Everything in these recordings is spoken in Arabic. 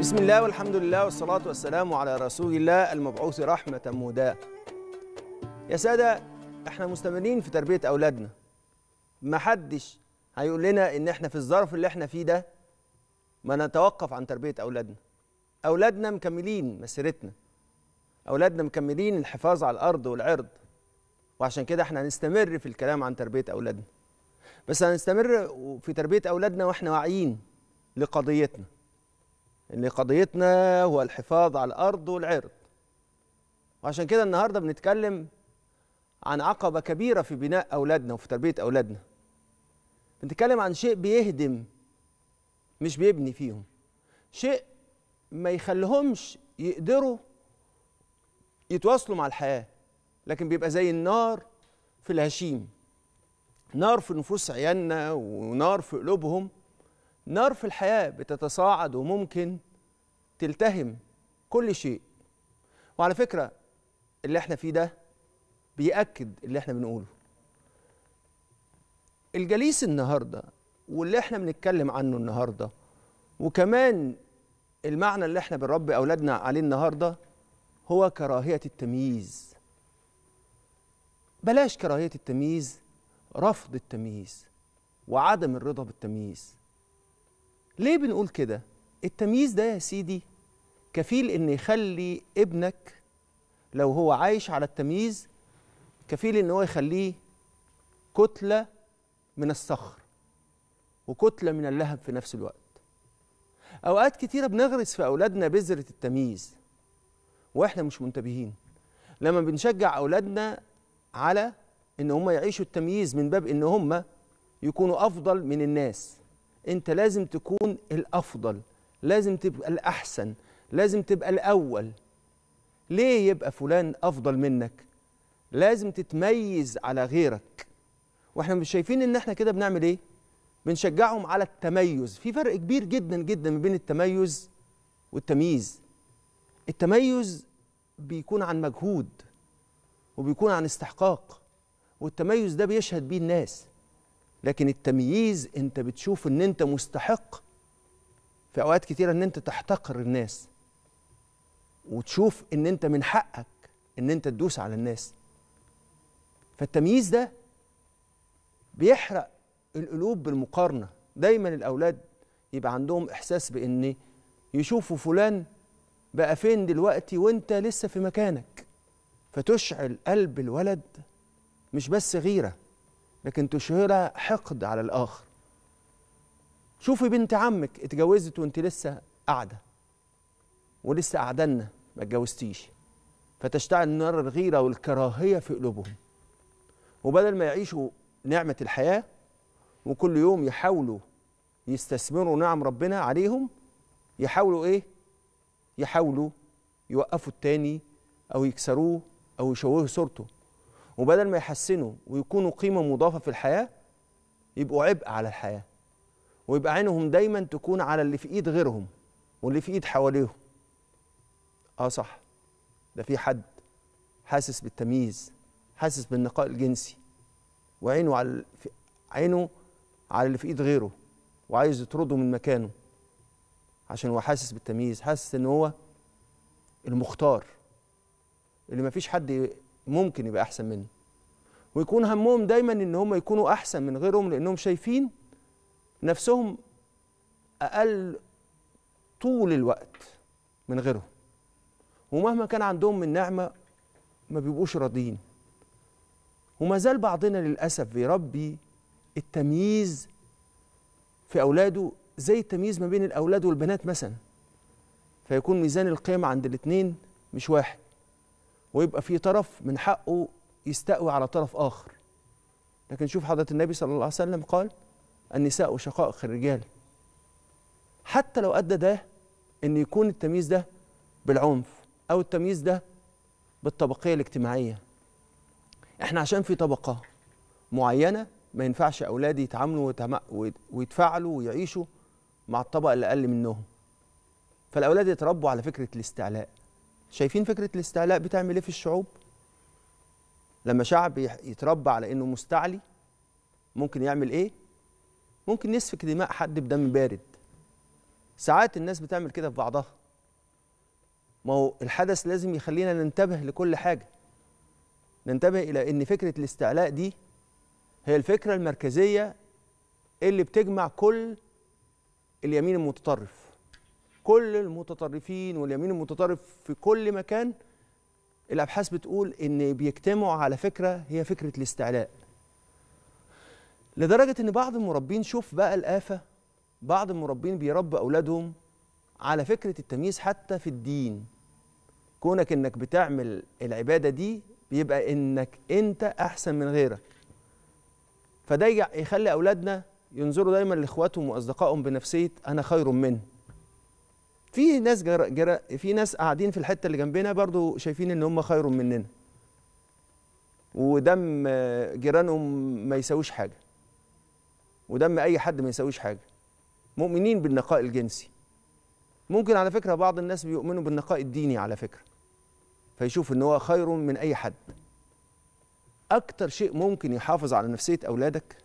بسم الله والحمد لله والصلاة والسلام على رسول الله المبعوث رحمة مهداة يا سادة احنا مستمرين في تربية أولادنا ما حدش هيقول لنا ان احنا في الظرف اللي احنا فيه ده ما نتوقف عن تربية أولادنا أولادنا مكملين مسيرتنا أولادنا مكملين الحفاظ على الأرض والعرض وعشان كده احنا هنستمر في الكلام عن تربية أولادنا بس هنستمر في تربية أولادنا واحنا واعيين لقضيتنا ان قضيتنا هو الحفاظ على الارض والعرض وعشان كده النهارده بنتكلم عن عقبه كبيره في بناء اولادنا وفي تربيه اولادنا بنتكلم عن شيء بيهدم مش بيبني فيهم شيء ما يخليهمش يقدروا يتواصلوا مع الحياه لكن بيبقى زي النار في الهشيم نار في نفوس عيالنا ونار في قلوبهم نار في الحياة بتتصاعد وممكن تلتهم كل شيء وعلى فكرة اللي احنا فيه ده بيأكد اللي احنا بنقوله الجليس النهاردة واللي احنا بنتكلم عنه النهاردة وكمان المعنى اللي احنا بنربي أولادنا عليه النهاردة هو كراهية التمييز بلاش كراهية التمييز رفض التمييز وعدم الرضا بالتمييز ليه بنقول كده التمييز ده يا سيدي كفيل ان يخلي ابنك لو هو عايش على التمييز كفيل ان هو يخليه كتله من الصخر وكتله من اللهب في نفس الوقت اوقات كتيره بنغرس في اولادنا بذره التمييز واحنا مش منتبهين لما بنشجع اولادنا على ان هم يعيشوا التمييز من باب ان هم يكونوا افضل من الناس انت لازم تكون الافضل لازم تبقى الاحسن لازم تبقى الاول ليه يبقى فلان افضل منك لازم تتميز على غيرك واحنا مش شايفين ان احنا كده بنعمل ايه بنشجعهم على التميز في فرق كبير جدا جدا ما بين التميز والتمييز التميز بيكون عن مجهود وبيكون عن استحقاق والتميز ده بيشهد بيه الناس لكن التمييز انت بتشوف ان انت مستحق في اوقات كتيره ان انت تحتقر الناس وتشوف ان انت من حقك ان انت تدوس على الناس فالتمييز ده بيحرق القلوب بالمقارنه دايما الاولاد يبقى عندهم احساس بان يشوفوا فلان بقى فين دلوقتي وانت لسه في مكانك فتشعل قلب الولد مش بس غيره لكن تشهرها حقد على الآخر شوفي بنت عمك اتجوزت وانت لسه قاعدة ولسه قعدنا ما اتجوزتيش فتشتعل نار الغيرة والكراهية في قلوبهم وبدل ما يعيشوا نعمة الحياة وكل يوم يحاولوا يستثمروا نعم ربنا عليهم يحاولوا ايه يحاولوا يوقفوا التاني او يكسروه او يشوهوا صورته وبدل ما يحسنوا ويكونوا قيمة مضافة في الحياة يبقوا عبء على الحياة ويبقى عينهم دايما تكون على اللي في ايد غيرهم واللي في ايد حواليهم اه صح ده في حد حاسس بالتمييز حاسس بالنقاء الجنسي وعينه على عينه على اللي في ايد غيره وعايز يطرده من مكانه عشان هو حاسس بالتمييز حاسس ان هو المختار اللي مفيش حد ممكن يبقى احسن منه ويكون همهم دايما ان هم يكونوا احسن من غيرهم لانهم شايفين نفسهم اقل طول الوقت من غيرهم ومهما كان عندهم من نعمه ما بيبقوش راضيين وما زال بعضنا للاسف بيربي التمييز في اولاده زي التمييز ما بين الاولاد والبنات مثلا فيكون ميزان القيم عند الاثنين مش واحد ويبقى في طرف من حقه يستقوي على طرف آخر لكن شوف حضرة النبي صلى الله عليه وسلم قال النساء شقائق الرجال حتى لو أدى ده أن يكون التمييز ده بالعنف أو التمييز ده بالطبقية الاجتماعية احنا عشان في طبقة معينة ما ينفعش أولادي يتعاملوا ويتفاعلوا ويعيشوا مع الطبقة اللي أقل منهم فالأولاد يتربوا على فكرة الاستعلاء شايفين فكره الاستعلاء بتعمل ايه في الشعوب لما شعب يتربى على انه مستعلي ممكن يعمل ايه ممكن يسفك دماء حد بدم بارد ساعات الناس بتعمل كده في بعضها ما هو الحدث لازم يخلينا ننتبه لكل حاجه ننتبه الى ان فكره الاستعلاء دي هي الفكره المركزيه اللي بتجمع كل اليمين المتطرف كل المتطرفين واليمين المتطرف في كل مكان الابحاث بتقول ان بيجتمعوا على فكره هي فكره الاستعلاء لدرجه ان بعض المربين شوف بقى الافه بعض المربين بيربي اولادهم على فكره التمييز حتى في الدين كونك انك بتعمل العباده دي بيبقى انك انت احسن من غيرك فده يخلي اولادنا ينظروا دايما لاخواتهم واصدقائهم بنفسيه انا خير منه في ناس جرا جرا في ناس قاعدين في الحته اللي جنبنا برضو شايفين ان هم خير مننا ودم جيرانهم ما يساويش حاجه ودم اي حد ما يساويش حاجه مؤمنين بالنقاء الجنسي ممكن على فكره بعض الناس بيؤمنوا بالنقاء الديني على فكره فيشوف ان هو خير من اي حد اكتر شيء ممكن يحافظ على نفسيه اولادك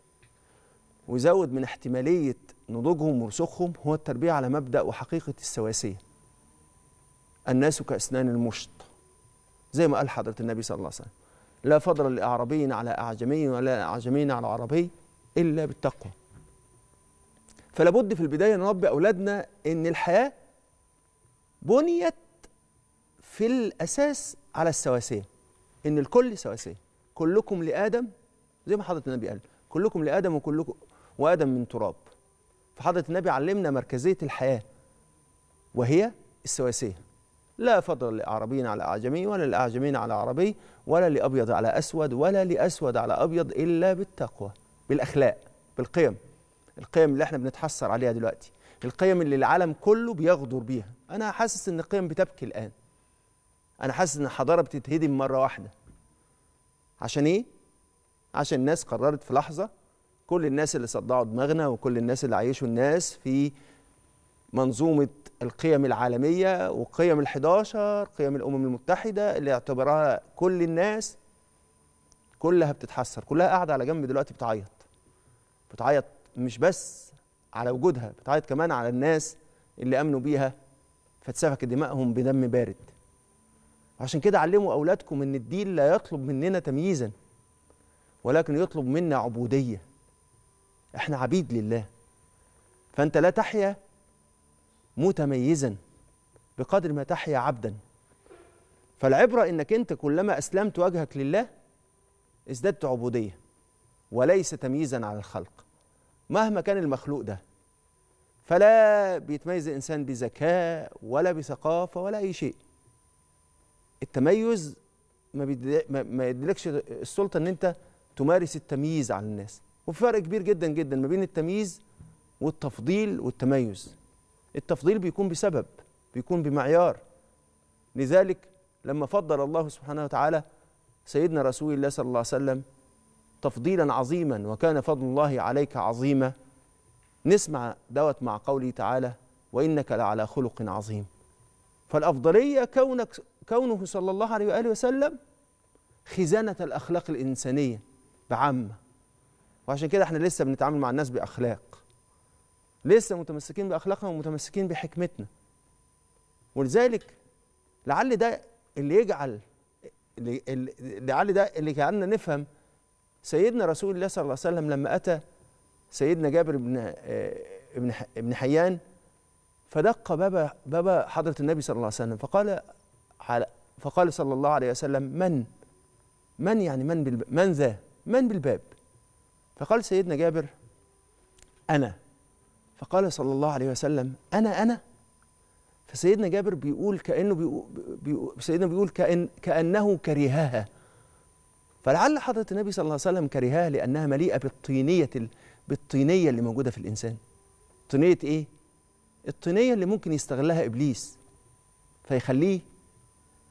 ويزود من احتماليه نضوجهم ورسوخهم هو التربية على مبدأ وحقيقة السواسية الناس كأسنان المشط زي ما قال حضرة النبي صلى الله عليه وسلم لا فضل لأعربي على أعجمي ولا أعجمي على عربي إلا بالتقوى فلابد في البداية نربي أولادنا إن الحياة بنيت في الأساس على السواسية إن الكل سواسية كلكم لآدم زي ما حضرة النبي قال كلكم لآدم وكلكم وآدم من تراب فحضرة النبي علمنا مركزية الحياة وهي السواسية لا فضل لأعربي على أعجمي ولا لاعجمين على عربي ولا لأبيض على أسود ولا لأسود على أبيض إلا بالتقوى بالأخلاق بالقيم القيم اللي احنا بنتحسر عليها دلوقتي القيم اللي العالم كله بيغدر بيها أنا حاسس إن القيم بتبكي الآن أنا حاسس إن الحضارة بتتهدم مرة واحدة عشان إيه؟ عشان الناس قررت في لحظة كل الناس اللي صدعوا دماغنا وكل الناس اللي عايشوا الناس في منظومة القيم العالمية وقيم الحداشر قيم الأمم المتحدة اللي اعتبرها كل الناس كلها بتتحسر كلها قاعدة على جنب دلوقتي بتعيط بتعيط مش بس على وجودها بتعيط كمان على الناس اللي أمنوا بيها فتسفك دمائهم بدم بارد عشان كده علموا أولادكم إن الدين لا يطلب مننا تمييزا ولكن يطلب منا عبودية احنا عبيد لله فانت لا تحيا متميزا بقدر ما تحيا عبدا فالعبره انك انت كلما اسلمت وجهك لله ازددت عبوديه وليس تمييزا على الخلق مهما كان المخلوق ده فلا بيتميز الانسان بذكاء ولا بثقافه ولا اي شيء التميز ما, ما يديلكش السلطه ان انت تمارس التمييز على الناس وفرق كبير جدا جدا ما بين التمييز والتفضيل والتميز التفضيل بيكون بسبب بيكون بمعيار لذلك لما فضل الله سبحانه وتعالى سيدنا رسول الله صلى الله عليه وسلم تفضيلا عظيما وكان فضل الله عليك عظيما نسمع دوت مع قوله تعالى وانك لعلى خلق عظيم فالافضليه كونك كونه صلى الله عليه واله وسلم خزانه الاخلاق الانسانيه بعامه وعشان كده احنا لسه بنتعامل مع الناس باخلاق لسه متمسكين باخلاقنا ومتمسكين بحكمتنا ولذلك لعل ده اللي يجعل لعل ده اللي جعلنا نفهم سيدنا رسول الله صلى الله عليه وسلم لما اتى سيدنا جابر بن آه، ابن ابن حيان فدق باب باب حضره النبي صلى الله عليه وسلم فقال فقال صلى الله عليه وسلم من من يعني من من ذا من بالباب فقال سيدنا جابر أنا فقال صلى الله عليه وسلم أنا أنا فسيدنا جابر بيقول كأنه بيقول, بيقول سيدنا بيقول كأن كأنه كرهها فلعل حضرة النبي صلى الله عليه وسلم كرهها لأنها مليئة بالطينية بالطينية اللي موجودة في الإنسان طينية إيه؟ الطينية اللي ممكن يستغلها إبليس فيخليه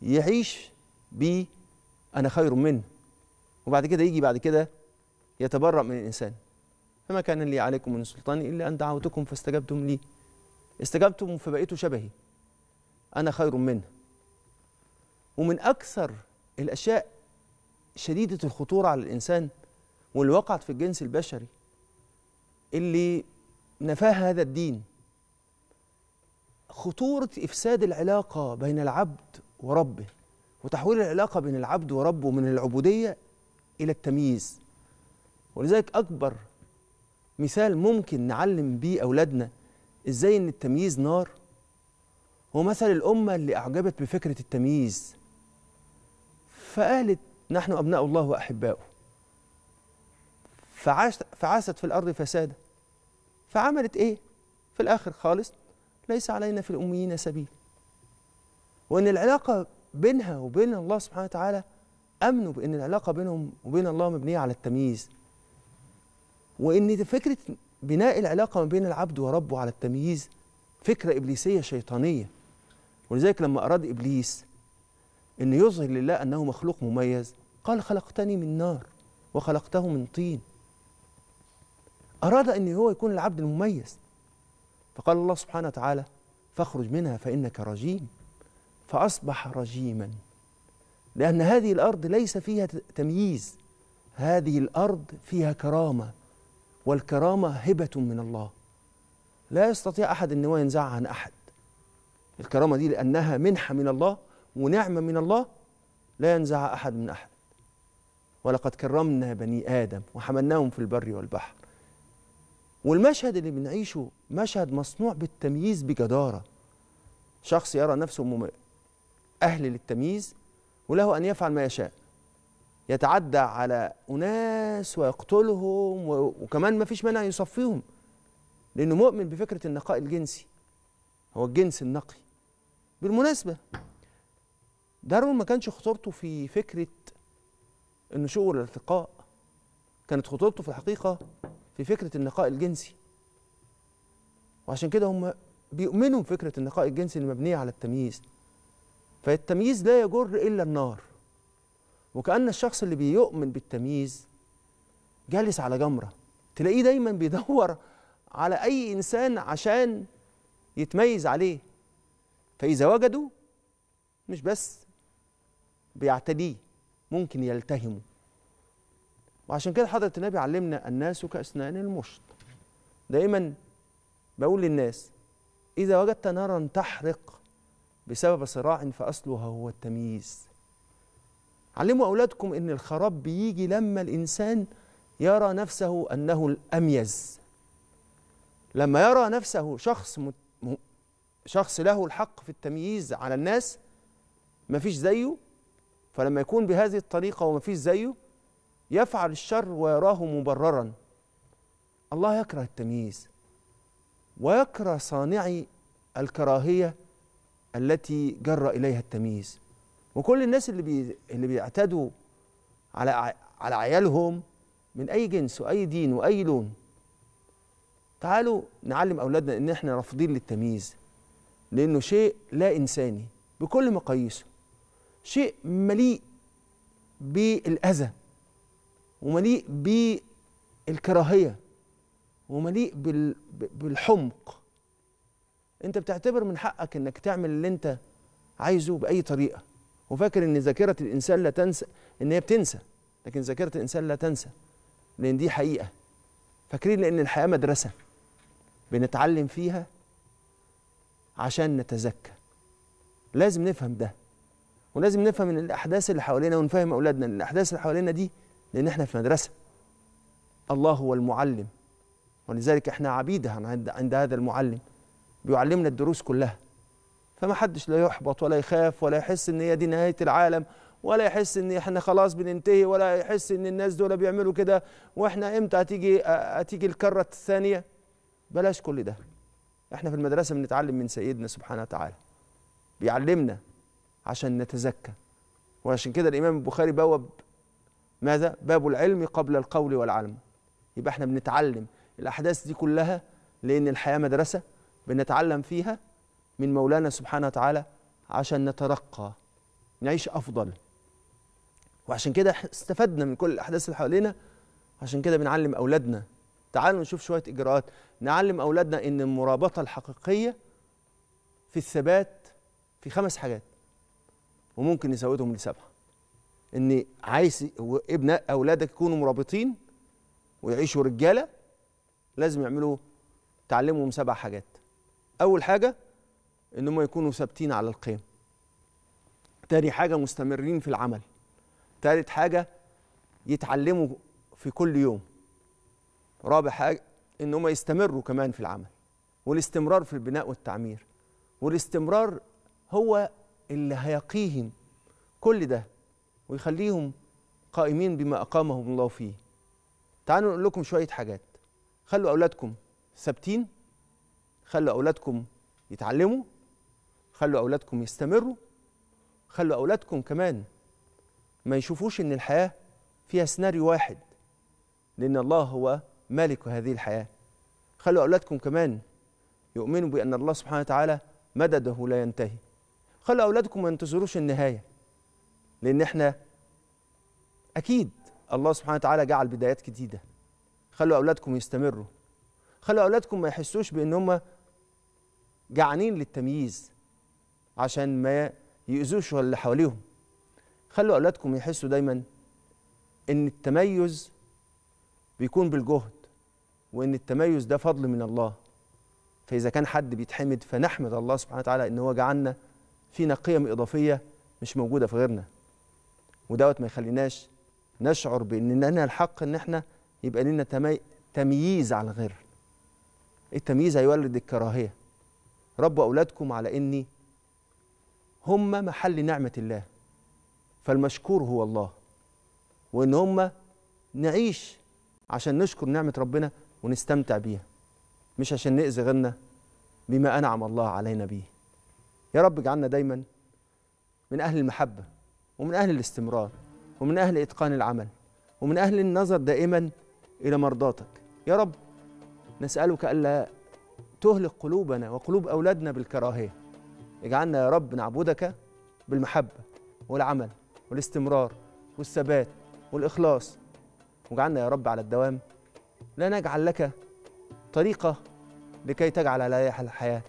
يعيش ب أنا خير منه وبعد كده يجي بعد كده يتبرأ من الإنسان فما كان لي عليكم من سلطان إلا أن دعوتكم فاستجبتم لي استجبتم فبقيتوا شبهي أنا خير منه ومن أكثر الأشياء شديدة الخطورة على الإنسان واللي وقعت في الجنس البشري اللي نفاه هذا الدين خطورة إفساد العلاقة بين العبد وربه وتحويل العلاقة بين العبد وربه من العبودية إلى التمييز ولذلك أكبر مثال ممكن نعلم بيه أولادنا إزاي إن التمييز نار هو مثل الأمة اللي أعجبت بفكرة التمييز فقالت نحن أبناء الله وأحباؤه فعاشت فعاست في الأرض فسادا فعملت إيه؟ في الآخر خالص ليس علينا في الأميين سبيل وإن العلاقة بينها وبين الله سبحانه وتعالى امنوا بان العلاقه بينهم وبين الله مبنيه على التمييز وان فكره بناء العلاقه ما بين العبد وربه على التمييز فكره ابليسيه شيطانيه ولذلك لما اراد ابليس ان يظهر لله انه مخلوق مميز قال خلقتني من نار وخلقته من طين اراد ان هو يكون العبد المميز فقال الله سبحانه وتعالى فاخرج منها فانك رجيم فاصبح رجيما لان هذه الارض ليس فيها تمييز هذه الارض فيها كرامه والكرامة هبة من الله لا يستطيع أحد أن هو ينزعها عن أحد الكرامة دي لأنها منحة من الله ونعمة من الله لا ينزعها أحد من أحد ولقد كرمنا بني آدم وحملناهم في البر والبحر والمشهد اللي بنعيشه مشهد مصنوع بالتمييز بجدارة شخص يرى نفسه أهل للتمييز وله أن يفعل ما يشاء يتعدى على أناس ويقتلهم وكمان ما فيش مانع يصفيهم لأنه مؤمن بفكرة النقاء الجنسي هو الجنس النقي بالمناسبة داروين ما كانش خطورته في فكرة النشوء والارتقاء كانت خطورته في الحقيقة في فكرة النقاء الجنسي وعشان كده هم بيؤمنوا بفكرة النقاء الجنسي المبنيه على التمييز فالتمييز لا يجر إلا النار وكأن الشخص اللي بيؤمن بالتمييز جالس على جمرة تلاقيه دايما بيدور على أي إنسان عشان يتميز عليه فإذا وجده مش بس بيعتديه ممكن يلتهمه وعشان كده حضرة النبي علمنا الناس كأسنان المشط دايما بقول للناس إذا وجدت نارا تحرق بسبب صراع فأصلها هو التمييز علموا أولادكم أن الخراب بيجي لما الإنسان يرى نفسه أنه الأميز لما يرى نفسه شخص مت... م... شخص له الحق في التمييز على الناس مفيش زيه فلما يكون بهذه الطريقة ومفيش زيه يفعل الشر ويراه مبررا الله يكره التمييز ويكره صانعي الكراهية التي جر إليها التمييز وكل الناس اللي بي... اللي بيعتدوا على على عيالهم من اي جنس واي دين واي لون تعالوا نعلم اولادنا ان احنا رافضين للتمييز لانه شيء لا انساني بكل مقاييسه شيء مليء بالاذى ومليء بالكراهيه ومليء بال... بالحمق انت بتعتبر من حقك انك تعمل اللي انت عايزه باي طريقه وفاكر ان ذاكره الانسان لا تنسى ان هي بتنسى لكن ذاكره الانسان لا تنسى لان دي حقيقه فاكرين لان الحياه مدرسه بنتعلم فيها عشان نتزكى لازم نفهم ده ولازم نفهم ان الاحداث اللي حوالينا ونفهم اولادنا ان الاحداث اللي حوالينا دي لان احنا في مدرسه الله هو المعلم ولذلك احنا عبيده عند هذا المعلم بيعلمنا الدروس كلها فما حدش لا يحبط ولا يخاف ولا يحس ان هي دي نهايه العالم ولا يحس ان احنا خلاص بننتهي ولا يحس ان الناس دول بيعملوا كده واحنا امتى هتيجي هتيجي الكره الثانيه بلاش كل ده احنا في المدرسه بنتعلم من سيدنا سبحانه وتعالى بيعلمنا عشان نتزكى وعشان كده الامام البخاري بوب ماذا باب العلم قبل القول والعلم يبقى احنا بنتعلم الاحداث دي كلها لان الحياه مدرسه بنتعلم فيها من مولانا سبحانه وتعالى عشان نترقى نعيش أفضل وعشان كده استفدنا من كل الأحداث اللي حوالينا عشان كده بنعلم أولادنا تعالوا نشوف شوية إجراءات نعلم أولادنا إن المرابطة الحقيقية في الثبات في خمس حاجات وممكن نزودهم لسبعة إن عايز ابن أولادك يكونوا مرابطين ويعيشوا رجالة لازم يعملوا تعلمهم سبع حاجات أول حاجة ان هم يكونوا ثابتين على القيم تاني حاجه مستمرين في العمل تالت حاجه يتعلموا في كل يوم رابع حاجه ان هم يستمروا كمان في العمل والاستمرار في البناء والتعمير والاستمرار هو اللي هيقيهم كل ده ويخليهم قائمين بما اقامهم الله فيه تعالوا نقول لكم شويه حاجات خلوا اولادكم ثابتين خلوا اولادكم يتعلموا خلوا أولادكم يستمروا خلوا أولادكم كمان ما يشوفوش إن الحياة فيها سيناريو واحد لأن الله هو مالك هذه الحياة خلوا أولادكم كمان يؤمنوا بأن الله سبحانه وتعالى مدده لا ينتهي خلوا أولادكم ما ينتظروش النهاية لأن إحنا أكيد الله سبحانه وتعالى جعل بدايات جديدة خلوا أولادكم يستمروا خلوا أولادكم ما يحسوش بأن هم جعانين للتمييز عشان ما يؤذوش اللي حواليهم خلوا أولادكم يحسوا دايما إن التميز بيكون بالجهد وإن التميز ده فضل من الله فإذا كان حد بيتحمد فنحمد الله سبحانه وتعالى إن هو جعلنا فينا قيم إضافية مش موجودة في غيرنا ودوت ما يخليناش نشعر بإن لنا الحق إن إحنا يبقى لنا تمي... تمييز على غير التمييز هيولد الكراهية ربوا أولادكم على إني هم محل نعمة الله فالمشكور هو الله وإن هم نعيش عشان نشكر نعمة ربنا ونستمتع بيها مش عشان نأذي غيرنا بما أنعم الله علينا به يا رب اجعلنا دايما من أهل المحبة ومن أهل الاستمرار ومن أهل إتقان العمل ومن أهل النظر دائما إلى مرضاتك يا رب نسألك ألا تهلك قلوبنا وقلوب أولادنا بالكراهية اجعلنا يا رب نعبدك بالمحبة والعمل والاستمرار والثبات والإخلاص واجعلنا يا رب على الدوام لا نجعل لك طريقة لكي تجعل لائحة الحياة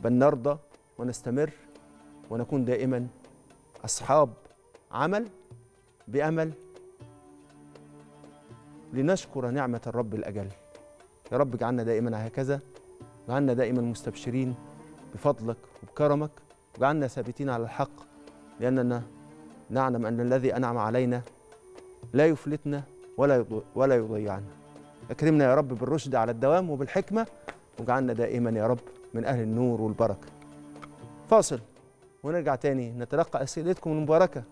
بل نرضى ونستمر ونكون دائما أصحاب عمل بأمل لنشكر نعمة الرب الأجل يا رب اجعلنا دائما هكذا اجعلنا دائما مستبشرين بفضلك وبكرمك واجعلنا ثابتين على الحق لأننا نعلم أن الذي أنعم علينا لا يفلتنا ولا ولا يضيعنا أكرمنا يا رب بالرشد على الدوام وبالحكمة واجعلنا دائما يا رب من أهل النور والبركة فاصل ونرجع تاني نتلقى أسئلتكم المباركة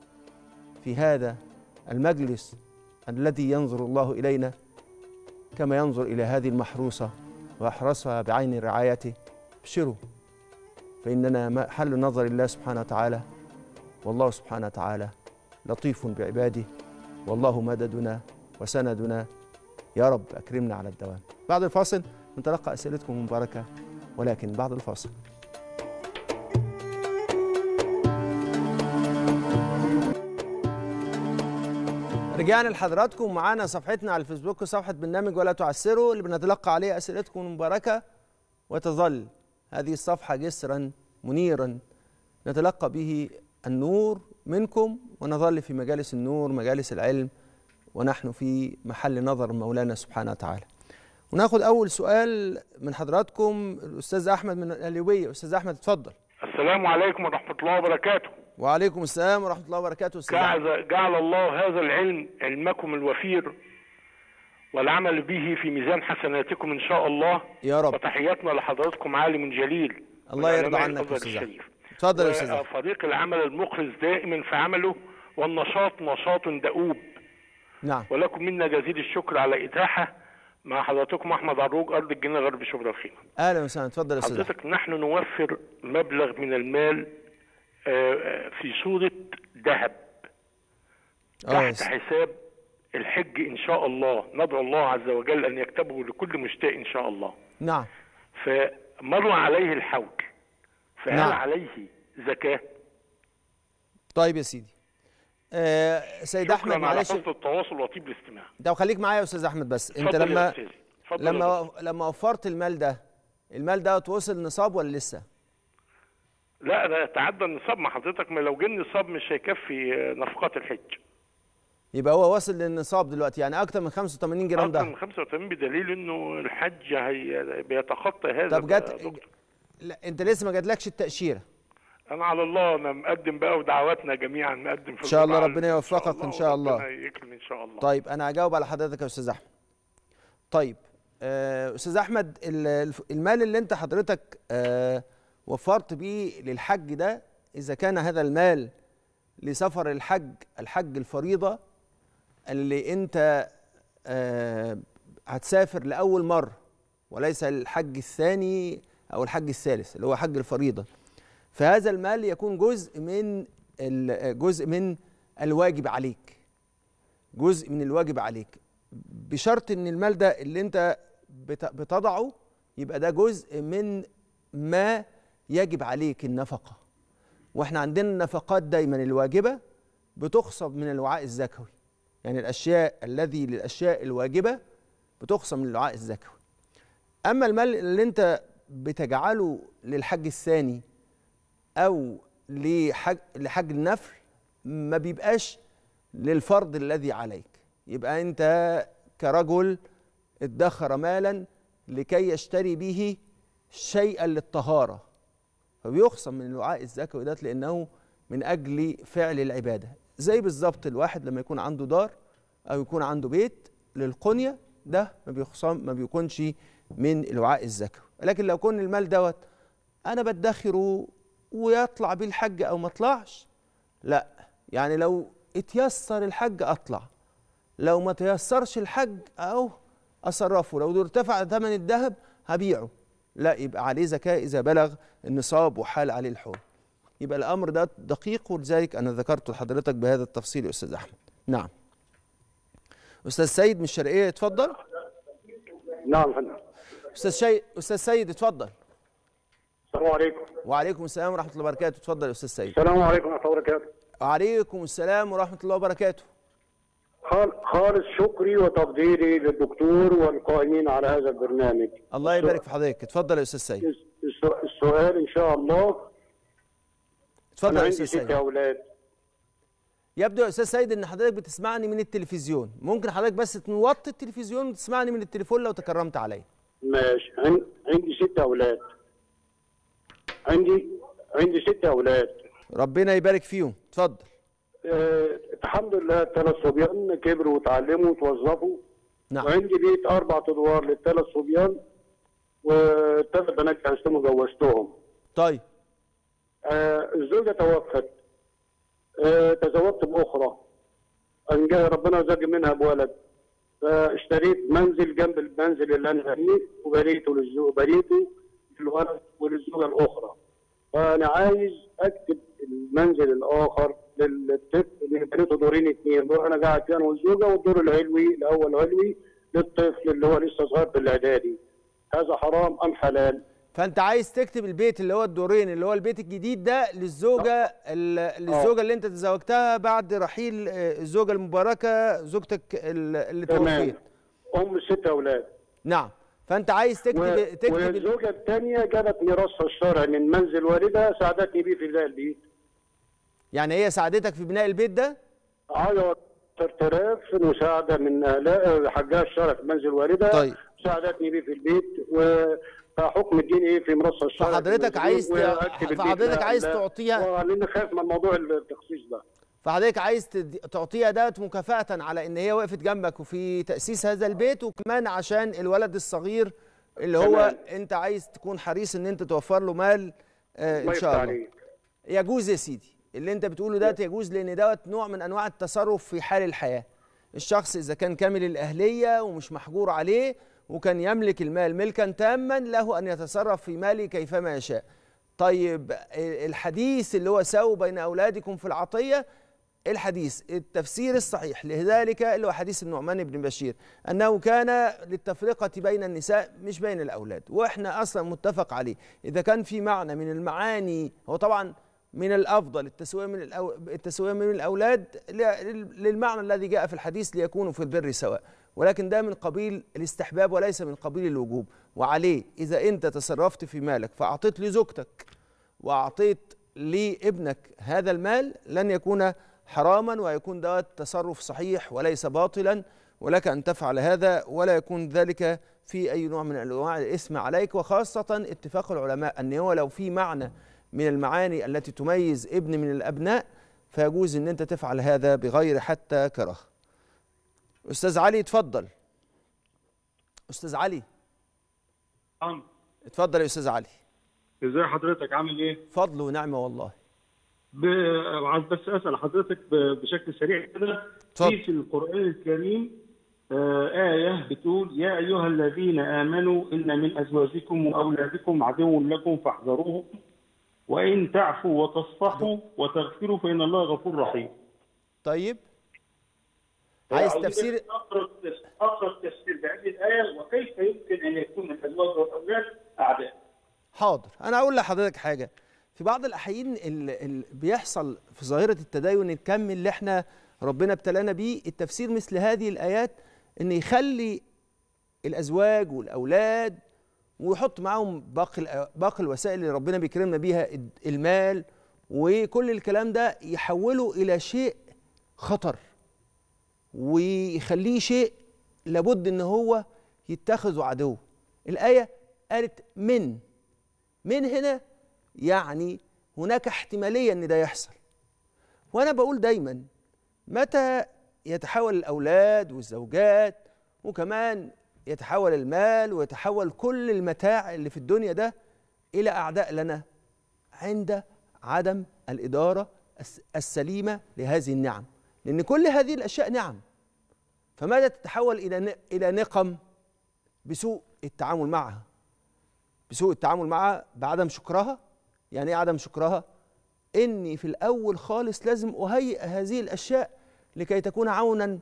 في هذا المجلس الذي ينظر الله إلينا كما ينظر إلى هذه المحروسة وأحرسها بعين رعايته ابشروا فإننا محل نظر الله سبحانه وتعالى والله سبحانه وتعالى لطيف بعباده والله مددنا وسندنا يا رب أكرمنا على الدوام بعد الفاصل نتلقى أسئلتكم المباركة ولكن بعد الفاصل رجعنا لحضراتكم معانا صفحتنا على الفيسبوك صفحة برنامج ولا تعسروا اللي بنتلقى عليه أسئلتكم المباركة وتظل هذه الصفحة جسرا منيرا نتلقى به النور منكم ونظل في مجالس النور مجالس العلم ونحن في محل نظر مولانا سبحانه وتعالى وناخد أول سؤال من حضراتكم الأستاذ أحمد من الأليوية أستاذ أحمد اتفضل السلام عليكم ورحمة الله وبركاته وعليكم السلام ورحمة الله وبركاته جعل, جعل الله هذا العلم علمكم الوفير والعمل به في ميزان حسناتكم ان شاء الله يا رب وتحياتنا لحضراتكم عالم جليل الله يرضى عنك يا استاذ اتفضل يا استاذ فريق العمل المخلص دائما في عمله والنشاط نشاط دؤوب نعم ولكم منا جزيل الشكر على اتاحه مع حضراتكم احمد عروج ارض الجنه غرب شبرا الخيمه اهلا وسهلا اتفضل يا استاذ حضرتك نحن نوفر مبلغ من المال آه، آه، في صوره ذهب آه، تحت حساب الحج إن شاء الله ندعو الله عز وجل أن يكتبه لكل مشتاق إن شاء الله نعم فمر عليه الحول فهل نعم. عليه زكاة طيب يا سيدي آه سيد احمد معلش شكرا على التواصل وطيب الاستماع ده وخليك معايا يا استاذ احمد بس انت لما لما لما وفرت المال ده المال ده وصل نصاب ولا لسه لا ده تعدى النصاب مع حضرتك ما لو جه النصاب مش هيكفي آه، نفقات الحج يبقى هو واصل للنصاب دلوقتي يعني اكتر من 85 جرام ده اكتر من 85 بدليل انه الحج هي بيتخطى هذا طب جت لا انت لسه ما جاتلكش التاشيره انا على الله انا مقدم بقى ودعواتنا جميعا مقدم في ان شاء الله ربنا يوفقك ان شاء الله ربنا يكرم ان شاء الله طيب انا هجاوب على حضرتك يا استاذ احمد طيب آه، استاذ احمد المال اللي انت حضرتك آه، وفرت بيه للحج ده اذا كان هذا المال لسفر الحج الحج الفريضه اللي انت آه، هتسافر لاول مره وليس الحج الثاني او الحج الثالث اللي هو حج الفريضه فهذا المال يكون جزء من جزء من الواجب عليك جزء من الواجب عليك بشرط ان المال ده اللي انت بتضعه يبقى ده جزء من ما يجب عليك النفقه واحنا عندنا النفقات دايما الواجبه بتخصب من الوعاء الزكوي يعني الأشياء الذي للأشياء الواجبة بتخصم للعاء الزكوي أما المال اللي أنت بتجعله للحج الثاني أو لحج, لحج النفل ما بيبقاش للفرض الذي عليك يبقى أنت كرجل ادخر مالا لكي يشتري به شيئا للطهارة فبيخصم من الوعاء الزكوي ده لأنه من أجل فعل العبادة زي بالظبط الواحد لما يكون عنده دار او يكون عنده بيت للقنيه ده ما بيخصم ما بيكونش من الوعاء الزكوي لكن لو كان المال دوت انا بدخره ويطلع بيه الحج او ما طلعش لا يعني لو اتيسر الحج اطلع لو ما تيسرش الحج او اصرفه لو ارتفع ثمن الذهب هبيعه لا يبقى عليه زكاه اذا بلغ النصاب وحال عليه الحول يبقى الامر ده دقيق ولذلك انا ذكرت لحضرتك بهذا التفصيل يا استاذ احمد نعم استاذ سيد من الشرقيه اتفضل نعم فندم استاذ شي... استاذ سيد اتفضل السلام عليكم وعليكم السلام ورحمه الله وبركاته اتفضل يا استاذ سيد السلام عليكم ورحمه الله وبركاته وعليكم السلام ورحمه الله وبركاته خالص شكري وتقديري للدكتور والقائمين على هذا البرنامج الله يبارك في حضرتك اتفضل يا استاذ سيد السؤال ان شاء الله اتفضل يا استاذ سيد اولاد يبدو يا استاذ سيد ان حضرتك بتسمعني من التلفزيون ممكن حضرتك بس توطي التلفزيون وتسمعني من التليفون لو تكرمت عليا ماشي عندي ست اولاد عندي عندي ست اولاد ربنا يبارك فيهم اتفضل آه الحمد لله الثلاث صبيان كبروا وتعلموا وتوظفوا نعم وعندي بيت اربع ادوار للثلاث صبيان والثلاث بنات عشتهم وجوزتهم طيب آه، الزوجه توفت آه، تزوجت باخرى ان ربنا زوج منها بولد فاشتريت منزل جنب المنزل اللي انا فيه وبنيته للزوجه وبنيته للولد وللزوجه الاخرى فانا عايز اكتب المنزل الاخر للطفل اللي بنيته دورين اثنين دور انا قاعد فيه انا والزوجه والدور العلوي الاول علوي للطفل اللي هو لسه صغير في الإعدادي هذا حرام ام حلال؟ فانت عايز تكتب البيت اللي هو الدورين اللي هو البيت الجديد ده للزوجه للزوجه آه. اللي انت تزوجتها بعد رحيل آه، الزوجه المباركه زوجتك اللي توفيت ام ستة اولاد نعم فانت عايز تكتب و... تكتب والزوجه الثانيه جابت ميراثها الشرعي من منزل والدها ساعدتني بيه في بناء البيت يعني هي ساعدتك في بناء البيت ده؟ ايوه ترتراف مساعده من حجها الشرعي في منزل والدها طيب. ساعدتني بيه في البيت و... حكم الدين ايه في مرسى الشرع فحضرتك عايز فحضرتك عايز تعطيها لان خايف من موضوع التخصيص ده فحضرتك عايز تعطيها دوت مكافاه على ان هي وقفت جنبك وفي تاسيس هذا البيت وكمان عشان الولد الصغير اللي هو تمام. انت عايز تكون حريص ان انت توفر له مال آه ان شاء الله يجوز يا سيدي اللي انت بتقوله دوت يجوز لان دوت نوع من انواع التصرف في حال الحياه الشخص اذا كان كامل الاهليه ومش محجور عليه وكان يملك المال ملكا تاما له أن يتصرف في ماله كيفما يشاء طيب الحديث اللي هو سووا بين أولادكم في العطية الحديث التفسير الصحيح لذلك اللي هو حديث النعمان بن بشير أنه كان للتفرقة بين النساء مش بين الأولاد وإحنا أصلا متفق عليه إذا كان في معنى من المعاني هو طبعا من الافضل التسويه من التسويه من الاولاد للمعنى الذي جاء في الحديث ليكونوا في البر سواء ولكن ده من قبيل الاستحباب وليس من قبيل الوجوب وعليه إذا أنت تصرفت في مالك فأعطيت لزوجتك وأعطيت لابنك هذا المال لن يكون حراما ويكون ده تصرف صحيح وليس باطلا ولك أن تفعل هذا ولا يكون ذلك في أي نوع من أنواع الإثم عليك وخاصة اتفاق العلماء أن هو لو في معنى من المعاني التي تميز ابن من الأبناء فيجوز أن أنت تفعل هذا بغير حتى كره استاذ علي اتفضل استاذ علي نعم اتفضل يا استاذ علي ازي حضرتك عامل ايه فضل ونعمه والله ب... عايز بس اسال حضرتك ب... بشكل سريع كده في في القران الكريم آه آية بتقول يا أيها الذين آمنوا إن من أزواجكم وأولادكم عدو لكم فاحذروهم وإن تعفوا وتصفحوا وتغفروا فإن الله غفور رحيم. طيب عايز تفسير اقرب تفسير بهذه الايه وكيف يمكن ان يكون الازواج والاولاد اعداء حاضر انا اقول لحضرتك حاجه في بعض الاحيان اللي بيحصل في ظاهره التدين الكم اللي احنا ربنا ابتلانا بيه التفسير مثل هذه الايات ان يخلي الازواج والاولاد ويحط معاهم باقي باقي الوسائل اللي ربنا بيكرمنا بيها المال وكل الكلام ده يحوله الى شيء خطر ويخليه شيء لابد ان هو يتخذه عدو الايه قالت من من هنا يعني هناك احتماليه ان ده يحصل وانا بقول دايما متى يتحول الاولاد والزوجات وكمان يتحول المال ويتحول كل المتاع اللي في الدنيا ده الى اعداء لنا عند عدم الاداره السليمه لهذه النعم لأن كل هذه الأشياء نعم فماذا تتحول إلى إلى نقم بسوء التعامل معها بسوء التعامل معها بعدم شكرها يعني إيه عدم شكرها إني في الأول خالص لازم أهيئ هذه الأشياء لكي تكون عونا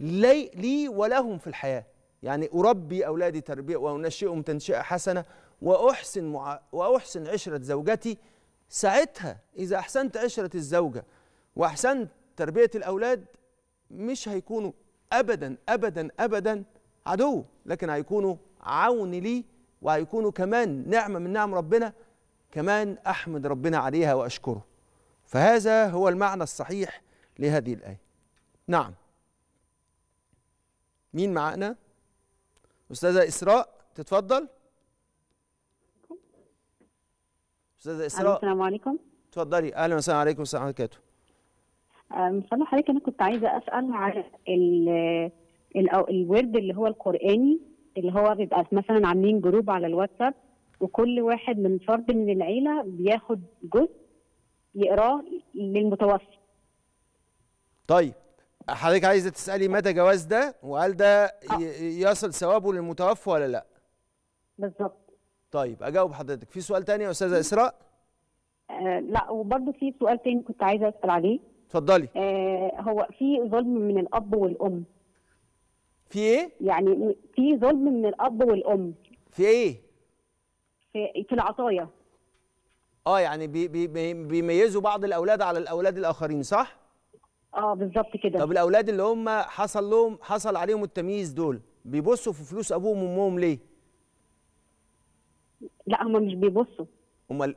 لي, لي ولهم في الحياة يعني أربي أولادي تربية وأنشئهم تنشئة حسنة وأحسن مع... وأحسن عشرة زوجتي ساعتها إذا أحسنت عشرة الزوجة وأحسنت تربيه الاولاد مش هيكونوا ابدا ابدا ابدا عدو لكن هيكونوا عون لي وهيكونوا كمان نعمه من نعم ربنا كمان احمد ربنا عليها واشكره فهذا هو المعنى الصحيح لهذه الايه نعم مين معانا استاذه اسراء تتفضل استاذه اسراء السلام عليكم تفضلي اهلا وسهلا عليكم ورحمه الله وبركاته مثلا حضرتك انا كنت عايزه اسال على الورد اللي هو القراني اللي هو بيبقى مثلا عاملين جروب على الواتساب وكل واحد من فرد من العيله بياخد جزء يقراه للمتوفي طيب حضرتك عايزه تسالي متى جواز ده وهل ده آه. يصل ثوابه للمتوفى ولا لا بالظبط طيب اجاوب حضرتك في سؤال تاني يا استاذه اسراء آه لا وبرضه في سؤال تاني كنت عايزه اسال عليه اتفضلي آه، هو في ظلم من الاب والام في ايه يعني في ظلم من الاب والام في ايه في في العطايا اه يعني بي بي بيميزوا بعض الاولاد على الاولاد الاخرين صح اه بالظبط كده طب الاولاد اللي هم حصل لهم حصل عليهم التمييز دول بيبصوا في فلوس ابوهم وامهم ليه لا هم مش بيبصوا امال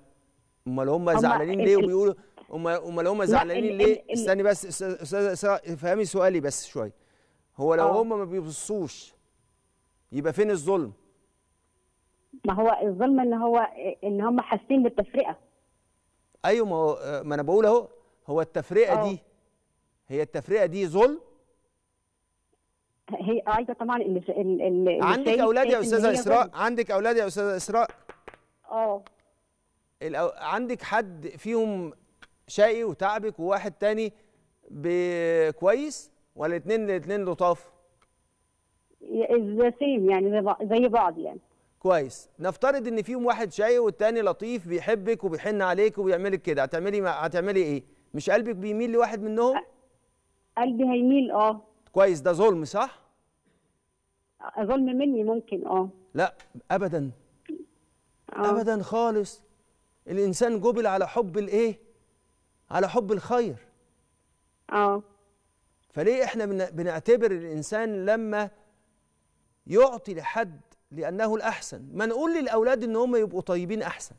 امال هم زعلانين ليه وبيقولوا امال هم زعلانين ليه استني بس استاذه افهمي سؤالي بس شويه هو لو آه. هم ما بيبصوش يبقى فين الظلم ما هو الظلم ان هو ان هم حاسين بالتفرقه ايوه ما هو ما انا بقول اهو هو التفرقه أوه. دي آه. هي التفرقه دي ظلم هي آه، ايوه طبعا ال ال ال عندك اولاد يا استاذه اسراء عندك اولاد يا استاذه اسراء اه عندك حد فيهم شقي وتعبك وواحد تاني كويس ولا اتنين اتنين لطاف؟ سيم يعني زي بعض يعني كويس نفترض ان فيهم واحد شقي والتاني لطيف بيحبك وبيحن عليك وبيعملك كده هتعملي هتعملي ايه؟ مش قلبك بيميل لواحد منهم؟ قلبي هيميل اه كويس ده ظلم صح؟ ظلم مني ممكن اه لا ابدا أوه. ابدا خالص الانسان جبل على حب الايه؟ على حب الخير اه فليه احنا بنعتبر الانسان لما يعطي لحد لانه الاحسن ما نقول للاولاد ان هم يبقوا طيبين احسن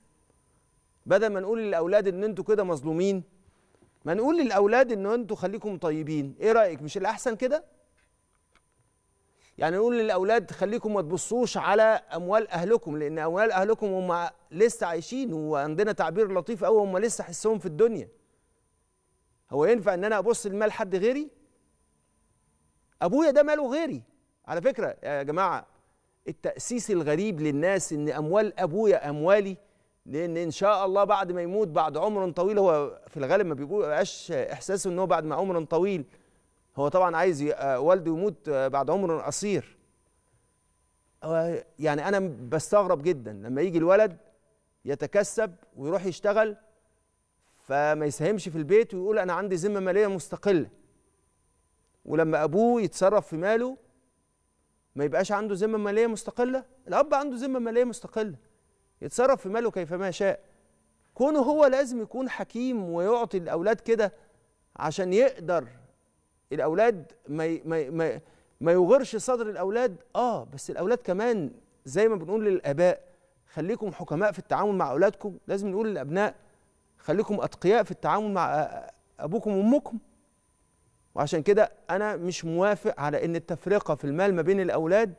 بدل ما نقول للاولاد ان انتوا كده مظلومين ما نقول للاولاد ان انتوا خليكم طيبين ايه رايك مش الاحسن كده يعني نقول للاولاد خليكم ما تبصوش على اموال اهلكم لان اموال اهلكم هم لسه عايشين وعندنا تعبير لطيف قوي هم لسه حسهم في الدنيا هو ينفع ان انا ابص لمال حد غيري ابويا ده ماله غيري على فكره يا جماعه التاسيس الغريب للناس ان اموال ابويا اموالي لان ان شاء الله بعد ما يموت بعد عمر طويل هو في الغالب ما بيبقاش احساسه ان هو بعد ما عمر طويل هو طبعا عايز آه، والده يموت آه، بعد عمر قصير يعني انا بستغرب جدا لما يجي الولد يتكسب ويروح يشتغل فما يساهمش في البيت ويقول انا عندي ذمه ماليه مستقله ولما ابوه يتصرف في ماله ما يبقاش عنده ذمه ماليه مستقله الاب عنده ذمه ماليه مستقله يتصرف في ماله كيفما شاء كونه هو لازم يكون حكيم ويعطي الاولاد كده عشان يقدر الاولاد ما ما ما, ما يغرش صدر الاولاد اه بس الاولاد كمان زي ما بنقول للاباء خليكم حكماء في التعامل مع اولادكم لازم نقول للابناء خليكم أتقياء في التعامل مع أبوكم وأمكم وعشان كده أنا مش موافق على إن التفرقة في المال ما بين الأولاد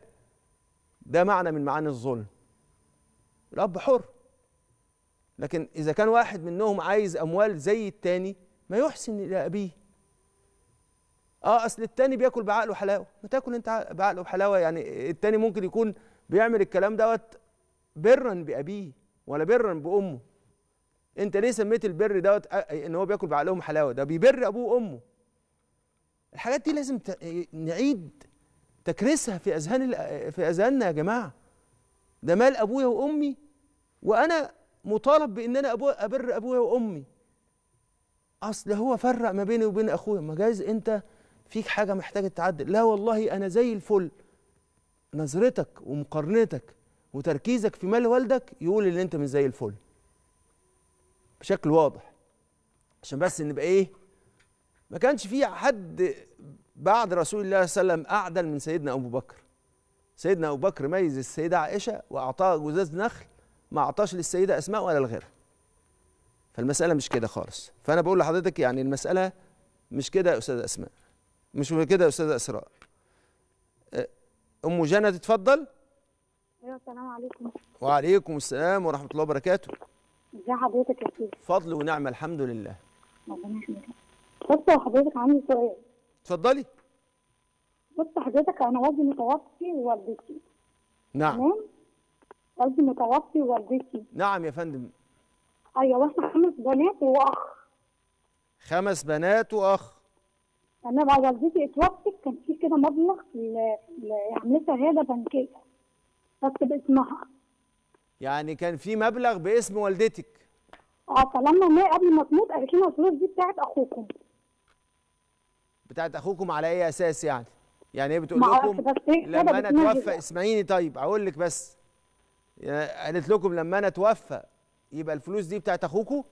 ده معنى من معاني الظلم الأب حر لكن إذا كان واحد منهم عايز أموال زي التاني ما يحسن إلى أبيه اه اصل التاني بياكل بعقله حلاوه ما تاكل انت بعقله حلاوه يعني التاني ممكن يكون بيعمل الكلام دوت برا بابيه ولا برا بامه انت ليه سميت البر دوت ان هو بياكل بعقلهم حلاوه ده بيبر ابوه وامه الحاجات دي لازم نعيد تكريسها في اذهان في اذهاننا يا جماعه ده مال ابويا وامي وانا مطالب بان انا أبو ابر ابويا وامي اصل هو فرق ما بيني وبين اخويا ما جايز انت فيك حاجه محتاجه تتعدل لا والله انا زي الفل نظرتك ومقارنتك وتركيزك في مال والدك يقول ان انت مش زي الفل بشكل واضح عشان بس نبقى ايه ما كانش في حد بعد رسول الله صلى الله عليه وسلم اعدل من سيدنا ابو بكر سيدنا ابو بكر ميز السيده عائشه واعطاها جزاز نخل ما اعطاش للسيده اسماء ولا لغيرها فالمساله مش كده خالص فانا بقول لحضرتك يعني المساله مش كده يا استاذه اسماء مش كده يا استاذه اسراء ام جنى تتفضل ايوه السلام عليكم وعليكم السلام ورحمه الله وبركاته ازي حضرتك يا سيدي فضل ونعمه الحمد لله ربنا يخليك بص حضرتك عندي سؤال ايه؟ اتفضلي بص حضرتك انا والدي متوفي ووالدتي نعم تمام والدي متوفي ووالدتي نعم يا فندم ايوه واحنا خمس بنات واخ خمس بنات واخ انا بعد والدتي اتوفت كان في كده مبلغ يعني شهاده بنكيه بس باسمها يعني كان في مبلغ باسم والدتك اه فلما ما قبل ما تموت قالت لنا الفلوس دي بتاعت اخوكم بتاعت اخوكم على اي اساس يعني؟ يعني هي بتقول لكم لما انا اتوفى يعني. اسمعيني طيب اقول لك بس يعني قالت لكم لما انا اتوفى يبقى الفلوس دي بتاعت اخوكم؟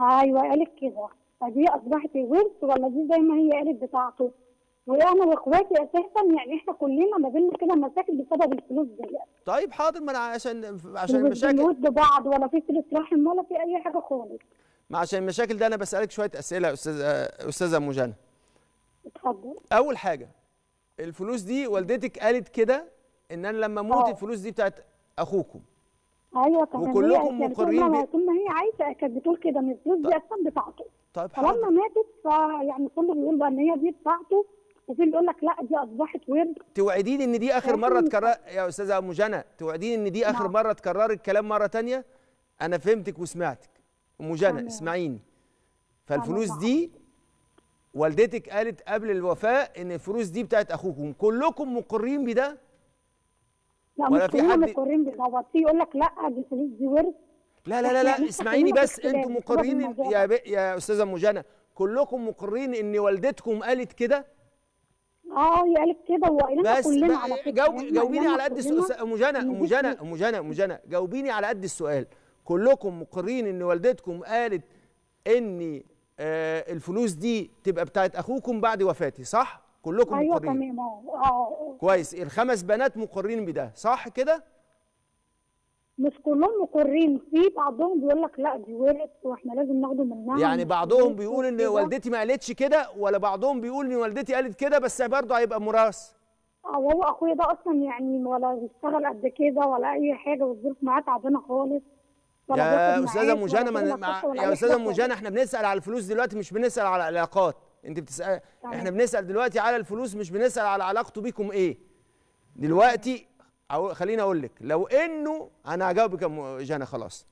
ايوه قالت كده فدي اصبحت ورث ولا دي زي ما هي قالت بتاعته؟ وانا واخواتي اساسا يعني احنا كلنا ما بيننا كده مشاكل بسبب الفلوس دي طيب حاضر ما انا عشان عشان المشاكل مش بنود بعض ولا في فلوس رحم ولا في اي حاجه خالص ما عشان المشاكل ده انا بسالك شويه اسئله يا استاذه استاذه مجانا اتفضل اول حاجه الفلوس دي والدتك قالت كده ان انا لما اموت آه. الفلوس دي بتاعت اخوكم ايوه طبعا وكلكم مقرين بيها ثم هي عايشه كانت بتقول كده ان الفلوس دي طيب. اصلا بتاعته طيب فلما ماتت فيعني كله بيقول بقى ان هي دي بتاعته وفي اللي يقول لك لا دي اصبحت ورد توعدين ان دي اخر مره تكرر يا استاذه ام جنى توعدين ان دي نعم. اخر نعم. مره تكرر الكلام مره ثانيه انا فهمتك وسمعتك ام جنى اسمعيني فالفلوس دي والدتك قالت قبل الوفاة ان الفلوس دي بتاعت اخوكم كلكم مقرين بده لا ولا في حد مقرين بده هو يقول لك لا دي فلوس دي ورد لا لا لا لا يعني اسمعيني بس انتوا مقرين يا يا استاذه ام كلكم مقرين ان والدتكم قالت كده اه يا قالت كده وقالت كلنا على فكره جاوبي جاوبيني على قد السؤال ام جنى ام جنى ام جنى ام جنى جاوبيني على قد السؤال كلكم مقرين ان والدتكم قالت ان آه الفلوس دي تبقى بتاعت اخوكم بعد وفاتي صح؟ كلكم أيوة مقرين ايوه تمام آه،, آه،, اه كويس الخمس بنات مقرين بده صح كده؟ مش كلهم مقرين في بعضهم بيقول لك لا دي ورث واحنا لازم ناخده منها يعني بعضهم بيقول ان والدتي ما قالتش كده ولا بعضهم بيقول ان والدتي قالت كده بس برضه هيبقى اه هو اخويا ده اصلا يعني ولا بيشتغل قد كده ولا اي حاجه والظروف معاه تعبانه خالص يا استاذه مجانا يا استاذه مجانا احنا بنسال على الفلوس دلوقتي مش بنسال على العلاقات انت بتسال احنا بنسال دلوقتي على الفلوس مش بنسال على علاقته بيكم ايه دلوقتي أو خليني اقول لك لو انه انا هجاوبك يا جانا خلاص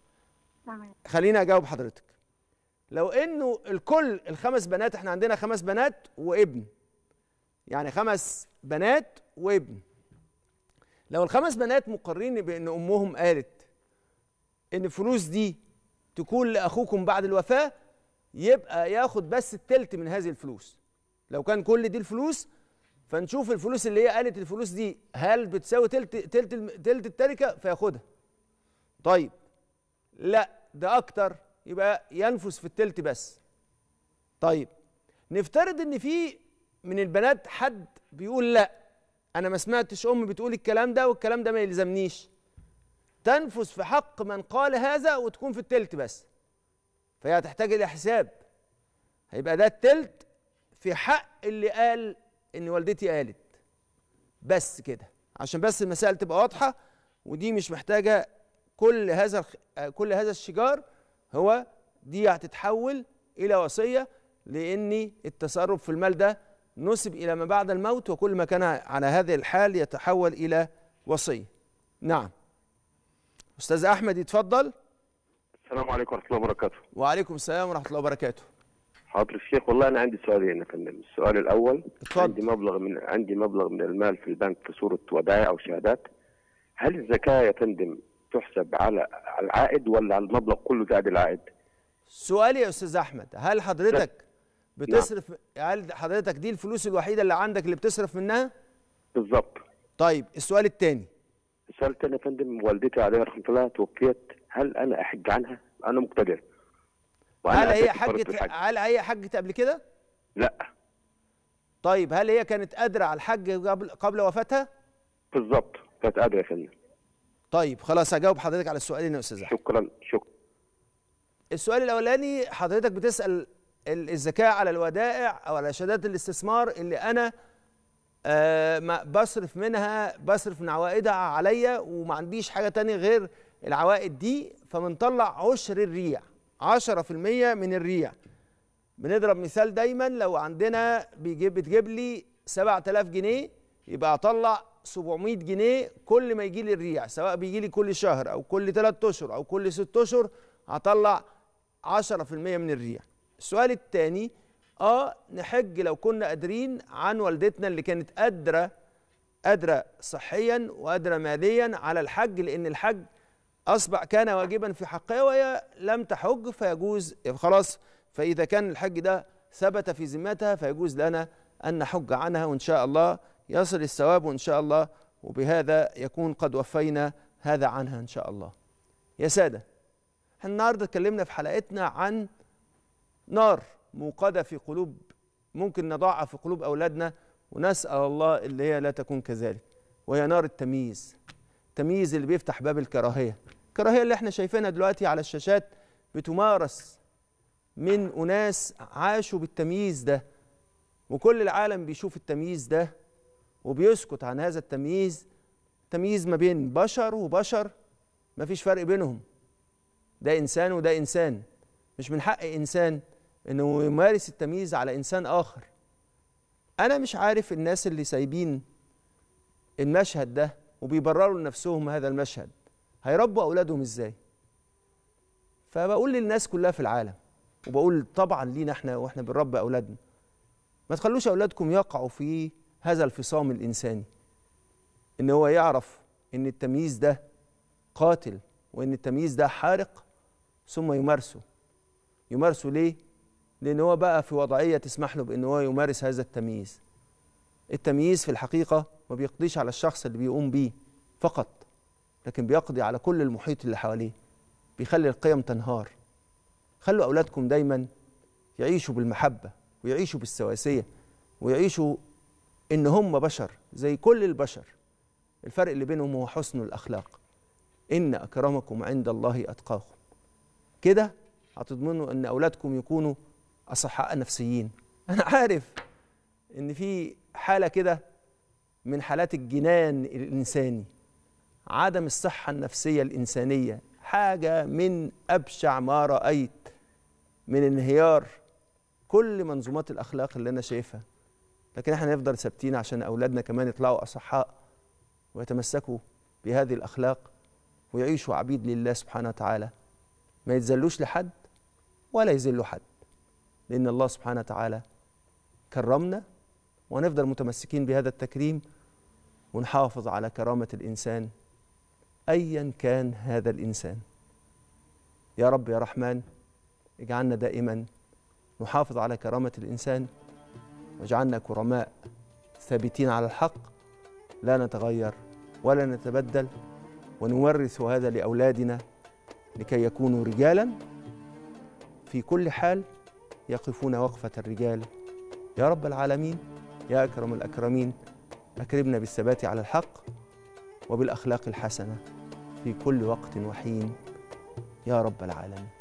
تمام خليني اجاوب حضرتك لو انه الكل الخمس بنات احنا عندنا خمس بنات وابن يعني خمس بنات وابن لو الخمس بنات مقرين بان امهم قالت ان الفلوس دي تكون لاخوكم بعد الوفاه يبقى ياخد بس التلت من هذه الفلوس لو كان كل دي الفلوس فنشوف الفلوس اللي هي قالت الفلوس دي هل بتساوي تلت تلت تلت التركه فياخدها طيب لا ده اكتر يبقى ينفس في التلت بس طيب نفترض ان في من البنات حد بيقول لا انا ما سمعتش امي بتقول الكلام ده والكلام ده ما يلزمنيش تنفس في حق من قال هذا وتكون في التلت بس فهي هتحتاج الى حساب هيبقى ده التلت في حق اللي قال ان والدتي قالت بس كده عشان بس المسائل تبقى واضحه ودي مش محتاجه كل هذا كل هذا الشجار هو دي هتتحول الى وصيه لان التصرف في المال ده نسب الى ما بعد الموت وكل ما كان على هذه الحال يتحول الى وصيه نعم استاذ احمد يتفضل السلام عليكم ورحمه الله وبركاته وعليكم السلام ورحمه الله وبركاته حاضر الشيخ والله انا عندي سؤالين يا فندم السؤال الاول فضل. عندي مبلغ من عندي مبلغ من المال في البنك في صوره ودائع او شهادات هل الزكاه يا فندم تحسب على العائد ولا على المبلغ كله زائد العائد سؤالي يا استاذ احمد هل حضرتك نعم. بتصرف نعم. هل حضرتك دي الفلوس الوحيده اللي عندك اللي بتصرف منها بالظبط طيب السؤال الثاني السؤال الثاني يا فندم والدتي عليها رحمه الله توفيت هل انا احج عنها انا مقتدر هل هي حجت هل هي حجت قبل كده؟ لا طيب هل هي كانت قادره على الحج قبل قبل وفاتها؟ بالظبط كانت قادره يا فندم طيب خلاص هجاوب حضرتك على السؤالين يا استاذ شكرا شكرا السؤال الاولاني حضرتك بتسال الزكاه على الودائع او على شهادات الاستثمار اللي انا آه بصرف منها بصرف من عوائدها عليا وما عنديش حاجه تانية غير العوائد دي فبنطلع عشر الريع 10% من الريع بنضرب مثال دايما لو عندنا بيجيب بتجيب لي 7000 جنيه يبقى اطلع 700 جنيه كل ما يجي لي الريع سواء بيجي لي كل شهر او كل 3 اشهر او كل 6 اشهر هطلع 10% من الريع السؤال الثاني اه نحج لو كنا قادرين عن والدتنا اللي كانت قادره قادره صحيا وقادره ماليا على الحج لان الحج أصبح كان واجبا في حقها وهي لم تحج فيجوز خلاص فإذا كان الحج ده ثبت في ذمتها فيجوز لنا أن نحج عنها وإن شاء الله يصل الثواب وإن شاء الله وبهذا يكون قد وفينا هذا عنها إن شاء الله يا سادة احنا النهاردة اتكلمنا في حلقتنا عن نار موقدة في قلوب ممكن نضعها في قلوب أولادنا ونسأل الله اللي هي لا تكون كذلك وهي نار التمييز التمييز اللي بيفتح باب الكراهيه الكراهيه اللي احنا شايفينها دلوقتي على الشاشات بتمارس من اناس عاشوا بالتمييز ده وكل العالم بيشوف التمييز ده وبيسكت عن هذا التمييز تمييز ما بين بشر وبشر ما فيش فرق بينهم ده انسان وده انسان مش من حق انسان انه يمارس التمييز على انسان اخر انا مش عارف الناس اللي سايبين المشهد ده وبيبرروا لنفسهم هذا المشهد هيربوا أولادهم إزاي فبقول للناس كلها في العالم وبقول طبعا لينا احنا واحنا بنربي أولادنا ما تخلوش أولادكم يقعوا في هذا الفصام الإنساني إن هو يعرف إن التمييز ده قاتل وإن التمييز ده حارق ثم يمارسه يمارسه ليه؟ لأن هو بقى في وضعية تسمح له بأن هو يمارس هذا التمييز التمييز في الحقيقة ما بيقضيش على الشخص اللي بيقوم بيه فقط لكن بيقضي على كل المحيط اللي حواليه بيخلي القيم تنهار خلوا أولادكم دايما يعيشوا بالمحبة ويعيشوا بالسواسية ويعيشوا إن هم بشر زي كل البشر الفرق اللي بينهم هو حسن الأخلاق إن أكرمكم عند الله أتقاكم كده هتضمنوا إن أولادكم يكونوا أصحاء نفسيين أنا عارف إن في حالة كده من حالات الجنان الإنساني عدم الصحة النفسية الإنسانية حاجة من أبشع ما رأيت من انهيار كل منظومات الأخلاق اللي أنا شايفها لكن احنا نفضل ثابتين عشان أولادنا كمان يطلعوا أصحاء ويتمسكوا بهذه الأخلاق ويعيشوا عبيد لله سبحانه وتعالى ما يتذلوش لحد ولا يذلوا حد لأن الله سبحانه وتعالى كرمنا ونفضل متمسكين بهذا التكريم ونحافظ على كرامة الإنسان أيا كان هذا الإنسان يا رب يا رحمن اجعلنا دائما نحافظ على كرامة الإنسان واجعلنا كرماء ثابتين على الحق لا نتغير ولا نتبدل ونورث هذا لأولادنا لكي يكونوا رجالا في كل حال يقفون وقفة الرجال يا رب العالمين يا أكرم الأكرمين أكرمنا بالثبات على الحق وبالأخلاق الحسنة في كل وقت وحين يا رب العالمين